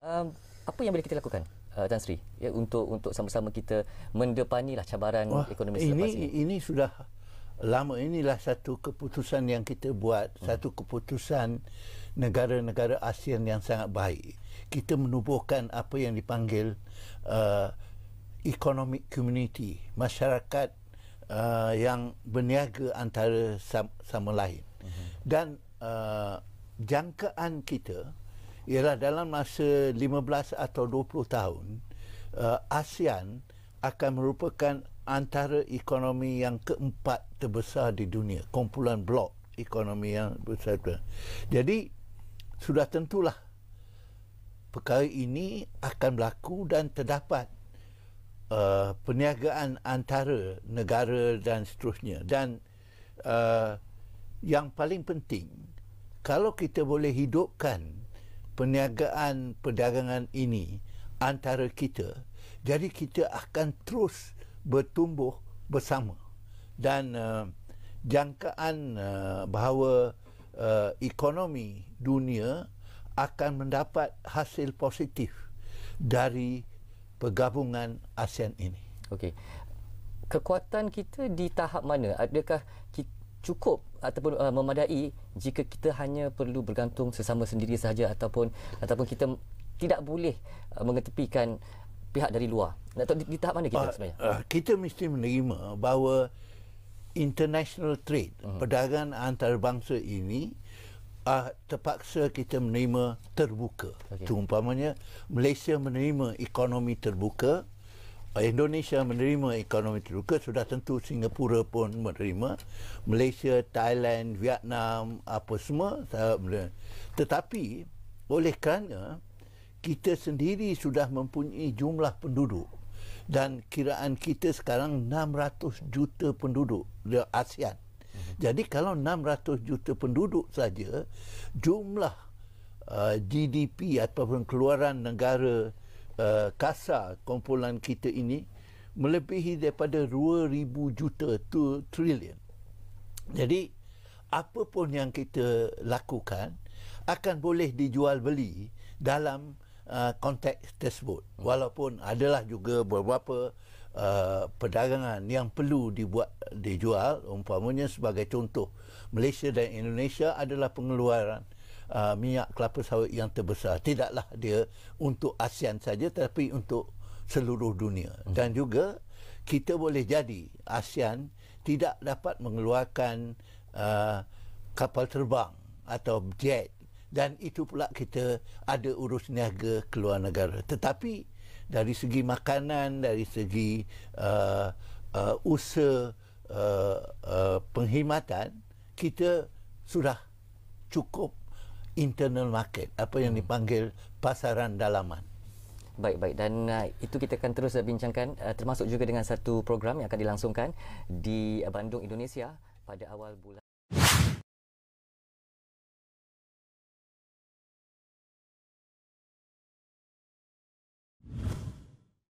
Um, apa yang boleh kita lakukan, uh, Tan Sri, ya, untuk untuk sama-sama kita mendepani lah cabaran Wah, ekonomi selepas ini, ini? Ini sudah lama inilah satu keputusan yang kita buat, hmm. satu keputusan negara-negara ASEAN yang sangat baik. Kita menubuhkan apa yang dipanggil uh, economic community, masyarakat uh, yang berniaga antara sama, sama lain. Hmm. Dan uh, jangkaan kita, ialah dalam masa 15 atau 20 tahun uh, ASEAN akan merupakan antara ekonomi yang keempat terbesar di dunia kumpulan blok ekonomi yang besar jadi sudah tentulah perkara ini akan berlaku dan terdapat uh, perniagaan antara negara dan seterusnya dan uh, yang paling penting kalau kita boleh hidupkan perniagaan perdagangan ini antara kita jadi kita akan terus bertumbuh bersama dan uh, jangkaan uh, bahawa uh, ekonomi dunia akan mendapat hasil positif dari pergabungan ASEAN ini. Okey. Kekuatan kita di tahap mana? Adakah kita cukup ataupun uh, memadai jika kita hanya perlu bergantung sesama sendiri sahaja ataupun ataupun kita tidak boleh uh, mengetepikan pihak dari luar. Atau di, di tahap mana kita uh, sebenarnya? Uh, kita mesti menerima bahawa international trade, uh-huh. perdagangan antarabangsa ini uh, terpaksa kita menerima terbuka. Okay. Itu umpamanya Malaysia menerima ekonomi terbuka Eh, Indonesia menerima ekonomi terbuka sudah tentu Singapura pun menerima Malaysia, Thailand, Vietnam apa semua tetapi oleh kerana kita sendiri sudah mempunyai jumlah penduduk dan kiraan kita sekarang 600 juta penduduk di ASEAN mhm. jadi kalau 600 juta penduduk saja jumlah eh, GDP ataupun keluaran negara Eh, kasa kumpulan kita ini melebihi daripada 2000 juta tu trillion. Jadi apa pun yang kita lakukan akan boleh dijual beli dalam uh, konteks tersebut. Walaupun adalah juga beberapa uh, perdagangan yang perlu dibuat dijual umpamanya sebagai contoh Malaysia dan Indonesia adalah pengeluaran uh, minyak kelapa sawit yang terbesar tidaklah dia untuk ASEAN saja tapi untuk seluruh dunia hmm. dan juga kita boleh jadi ASEAN tidak dapat mengeluarkan uh, kapal terbang atau jet dan itu pula kita ada urus niaga keluar negara tetapi dari segi makanan dari segi uh, uh, usaha uh, uh, penghematan kita sudah cukup internal market apa yang hmm. dipanggil pasaran dalaman baik baik dan uh, itu kita akan terus bincangkan uh, termasuk juga dengan satu program yang akan dilangsungkan di uh, Bandung Indonesia pada awal bulan